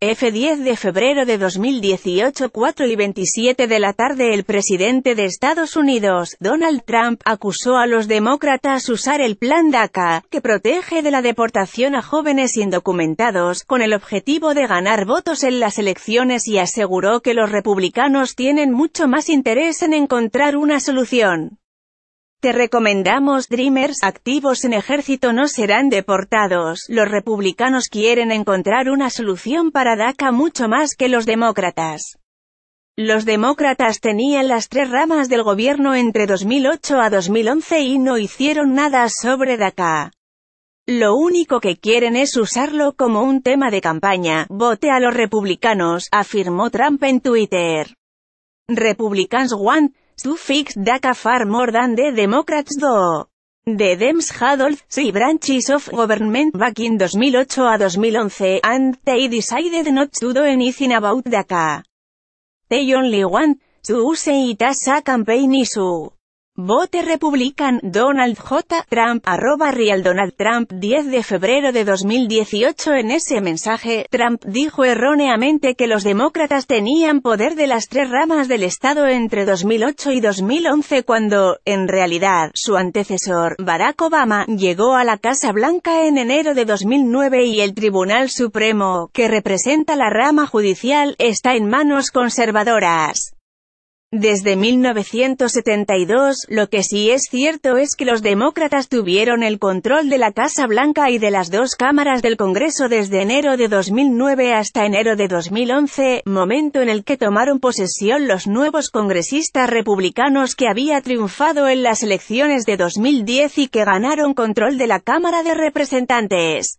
F10 de febrero de 2018 4 y 27 de la tarde el presidente de Estados Unidos, Donald Trump, acusó a los demócratas usar el plan DACA, que protege de la deportación a jóvenes indocumentados, con el objetivo de ganar votos en las elecciones y aseguró que los republicanos tienen mucho más interés en encontrar una solución. Te recomendamos Dreamers, activos en ejército no serán deportados. Los republicanos quieren encontrar una solución para DACA mucho más que los demócratas. Los demócratas tenían las tres ramas del gobierno entre 2008 a 2011 y no hicieron nada sobre DACA. Lo único que quieren es usarlo como un tema de campaña. Vote a los republicanos, afirmó Trump en Twitter. Republicans want to fix DACA far more than the Democrats do. The Dems had all three branches of government back in 2008 a 2011, and they decided not to do anything about DACA. They only want to use it as a campaign issue. Vote Republican, Donald J. Trump, arroba Real Donald Trump, 10 de febrero de 2018 En ese mensaje, Trump dijo erróneamente que los demócratas tenían poder de las tres ramas del Estado entre 2008 y 2011 cuando, en realidad, su antecesor, Barack Obama, llegó a la Casa Blanca en enero de 2009 y el Tribunal Supremo, que representa la rama judicial, está en manos conservadoras. Desde 1972, lo que sí es cierto es que los demócratas tuvieron el control de la Casa Blanca y de las dos cámaras del Congreso desde enero de 2009 hasta enero de 2011, momento en el que tomaron posesión los nuevos congresistas republicanos que había triunfado en las elecciones de 2010 y que ganaron control de la Cámara de Representantes.